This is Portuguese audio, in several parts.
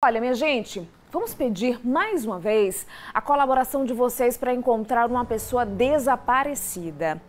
Olha, minha gente, vamos pedir mais uma vez a colaboração de vocês para encontrar uma pessoa desaparecida.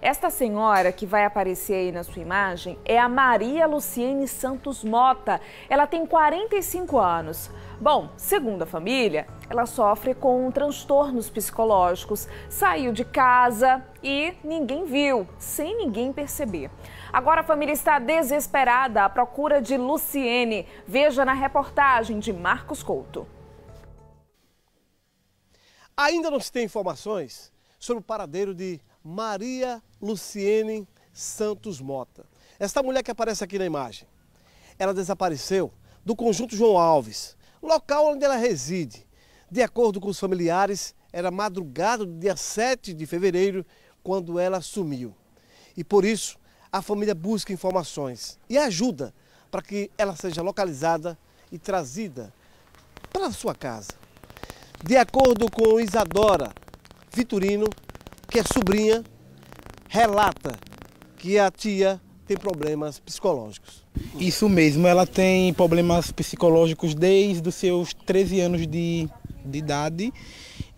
Esta senhora que vai aparecer aí na sua imagem é a Maria Luciene Santos Mota. Ela tem 45 anos. Bom, segundo a família, ela sofre com transtornos psicológicos, saiu de casa e ninguém viu, sem ninguém perceber. Agora a família está desesperada à procura de Luciene. Veja na reportagem de Marcos Couto. Ainda não se tem informações sobre o paradeiro de Maria Luciene Santos Mota. esta mulher que aparece aqui na imagem, ela desapareceu do conjunto João Alves, local onde ela reside. De acordo com os familiares, era madrugada do dia 7 de fevereiro quando ela sumiu. E por isso, a família busca informações e ajuda para que ela seja localizada e trazida para sua casa. De acordo com Isadora Vitorino, que é sobrinha, relata que a tia tem problemas psicológicos. Isso mesmo, ela tem problemas psicológicos desde os seus 13 anos de, de idade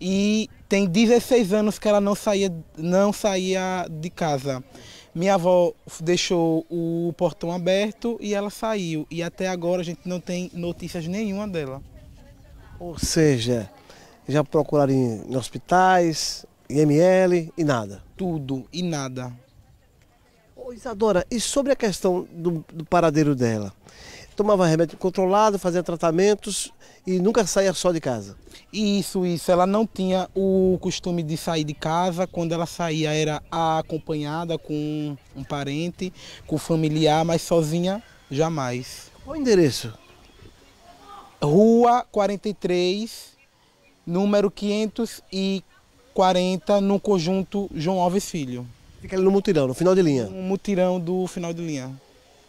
e tem 16 anos que ela não saía, não saía de casa. Minha avó deixou o portão aberto e ela saiu. E até agora a gente não tem notícias nenhuma dela. Ou seja, já procuraram em hospitais, IML e nada. Tudo e nada. Ô, Isadora, e sobre a questão do, do paradeiro dela? Tomava remédio controlado, fazia tratamentos e nunca saía só de casa. Isso, isso. Ela não tinha o costume de sair de casa. Quando ela saía, era acompanhada com um parente, com familiar, mas sozinha, jamais. Qual o endereço? Rua 43, número 504. 40 no conjunto João Alves Filho. Fica ali no mutirão, no final de linha. Um mutirão do final de linha.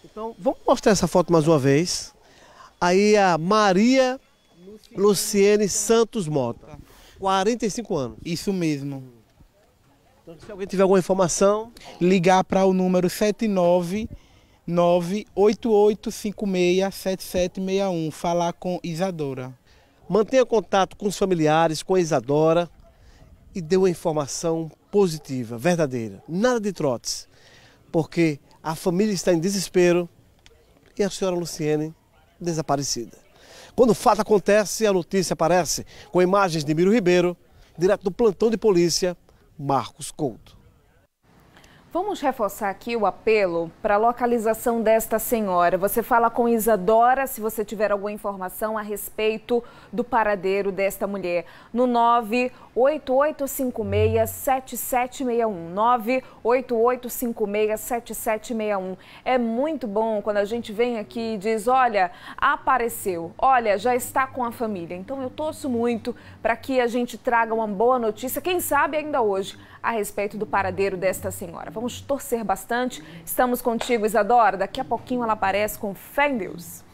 Então, vamos mostrar essa foto mais uma vez. Aí é a Maria Luciene Santos Mota. 45 anos. Isso mesmo. Então, se alguém tiver alguma informação... Ligar para o número 79... 988567761. Falar com Isadora. Mantenha contato com os familiares, com a Isadora e deu a informação positiva, verdadeira. Nada de trotes, porque a família está em desespero e a senhora Luciene desaparecida. Quando o fato acontece, a notícia aparece com imagens de Miro Ribeiro, direto do plantão de polícia, Marcos Couto. Vamos reforçar aqui o apelo para a localização desta senhora. Você fala com Isadora se você tiver alguma informação a respeito do paradeiro desta mulher. No 988567761. 988567761. É muito bom quando a gente vem aqui e diz: olha, apareceu, olha, já está com a família. Então eu torço muito para que a gente traga uma boa notícia, quem sabe ainda hoje, a respeito do paradeiro desta senhora. Vamos vamos torcer bastante. Estamos contigo, Isadora. Daqui a pouquinho ela aparece com fé em Deus.